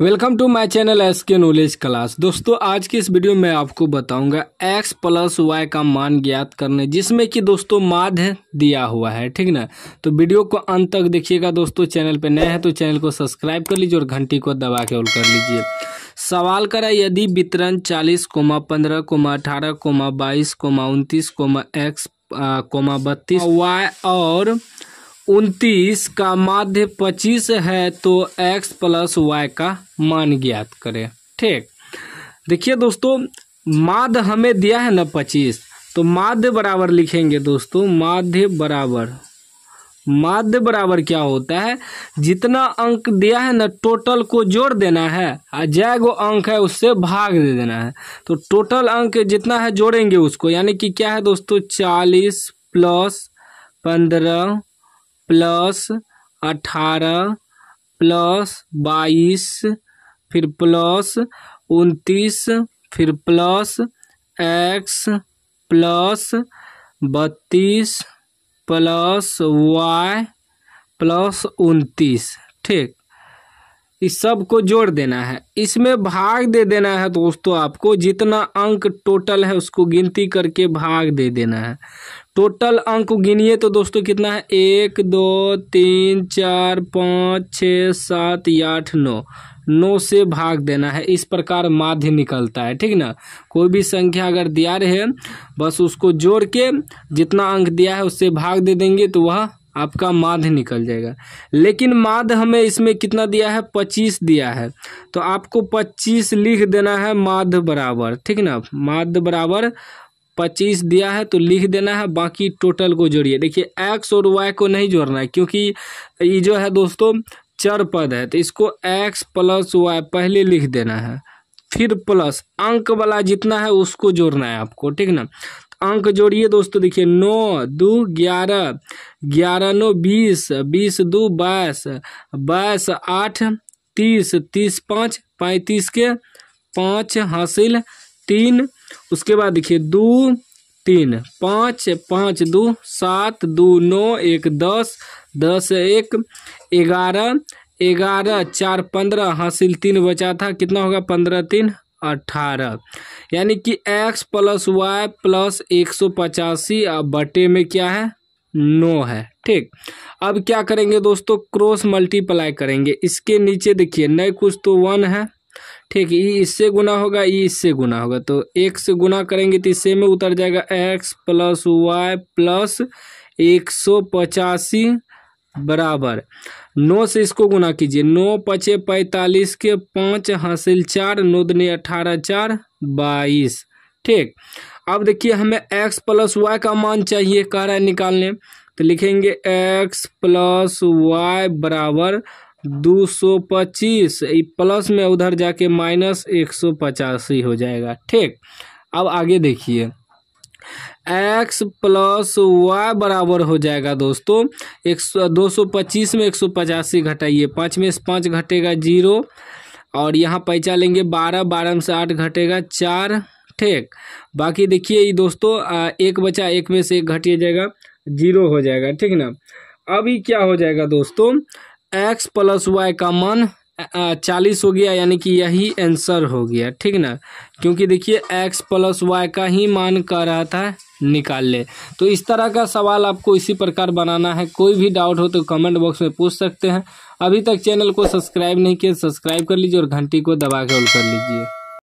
welcome to my channel S K knowledge class दोस्तों आज की इस वीडियो में आपको बताऊंगा एक्स प्लस वाई का मान ज्ञात करने जिसमें कि दोस्तों माध्य दिया हुआ है ठीक ना तो वीडियो को अंत तक देखिएगा दोस्तों चैनल पर नए हैं तो चैनल को सब्सक्राइब कर लीजिए और घंटी को दबा के ऑल कर लीजिए सवाल करा यदि वितरण चालीस कोमा पंद्रह कोमा अठारह कोमा बाईस कोमा उनतीस कोमा एक्स कोमा बत्तीस वाई और उनतीस का माध्य पच्चीस है तो एक्स प्लस वाई का मान ज्ञात करें ठीक देखिए दोस्तों माध्य हमें दिया है ना पच्चीस तो माध्य बराबर लिखेंगे दोस्तों माध्य बराबर माध्य बराबर क्या होता है जितना अंक दिया है ना टोटल को जोड़ देना है और जय गो अंक है उससे भाग दे देना है तो टोटल अंक जितना है जोड़ेंगे उसको यानी कि क्या है दोस्तों चालीस प्लस पंद्रह प्लस अठारह प्लस बाईस फिर प्लस उनतीस फिर प्लस एक्स प्लस बत्तीस प्लस वाई प्लस उनतीस ठीक इस सब को जोड़ देना है इसमें भाग दे देना है दोस्तों आपको जितना अंक टोटल है उसको गिनती करके भाग दे देना है टोटल अंक गिनिए तो दोस्तों कितना है एक दो तीन चार पाँच छ सात आठ नौ नौ से भाग देना है इस प्रकार माध्य निकलता है ठीक ना कोई भी संख्या अगर दिया रहे बस उसको जोड़ के जितना अंक दिया है उससे भाग दे देंगे तो वह आपका माध्य निकल जाएगा लेकिन माध्य हमें इसमें कितना दिया है पच्चीस दिया है तो आपको पच्चीस लिख देना है माध्य बराबर ठीक ना माध्य बराबर पच्चीस दिया है तो लिख देना है बाकी टोटल को जोड़िए देखिए एक्स और वाई को नहीं जोड़ना है क्योंकि ये जो है दोस्तों चर पद है तो इसको एक्स प्लस वाई पहले लिख देना है फिर प्लस अंक वाला जितना है उसको जोड़ना है आपको ठीक ना अंक जोड़िए दोस्तों देखिए नौ दो ग्यारह ग्यारह नौ बीस बीस दो बाईस बाईस आठ तीस तीस पाँच पैंतीस के पाँच हासिल तीन उसके बाद देखिए दो तीन पाँच पाँच दो सात दो नौ एक दस दस एक ग्यारह ग्यारह चार पंद्रह हासिल तीन बचा था कितना होगा पंद्रह तीन अट्ठारह यानी कि एक्स प्लस वाई प्लस एक सौ पचासी बटे में क्या है नो है ठीक अब क्या करेंगे दोस्तों क्रॉस मल्टीप्लाई करेंगे इसके नीचे देखिए नए कुछ तो वन है ठीक ई इससे गुना होगा ई इससे गुना होगा तो एक से गुना करेंगे तो इससे में उतर जाएगा एक्स प्लस वाई प्लस एक सौ पचासी बराबर नौ से इसको गुना कीजिए नौ पचे पैंतालीस के पाँच हासिल चार नौ दिन अठारह चार बाईस ठीक अब देखिए हमें एक्स प्लस वाई का मान चाहिए कह रहा है निकालने तो लिखेंगे एक्स प्लस वाई बराबर दो सौ पच्चीस प्लस में उधर जाके माइनस एक सौ पचासी हो जाएगा ठीक अब आगे देखिए एक्स प्लस वाई बराबर हो जाएगा दोस्तों एक सौ दो सौ पच्चीस में एक सौ पचासी घटाइए पाँच में से पाँच घटेगा जीरो और यहाँ पैचा लेंगे बारह बारह में से आठ घटेगा चार ठीक बाकी देखिए ये दोस्तों एक बचा एक में से एक घटिया जाएगा जीरो हो जाएगा ठीक ना अभी क्या हो जाएगा दोस्तों एक्स प्लस वाई का मान चालीस हो गया यानी कि यही आंसर हो गया ठीक ना क्योंकि देखिए एक्स प्लस वाई का ही मान कर रहा था निकाल ले तो इस तरह का सवाल आपको इसी प्रकार बनाना है कोई भी डाउट हो तो कमेंट बॉक्स में पूछ सकते हैं अभी तक चैनल को सब्सक्राइब नहीं किया सब्सक्राइब कर लीजिए और घंटी को दबा के ऑल कर लीजिए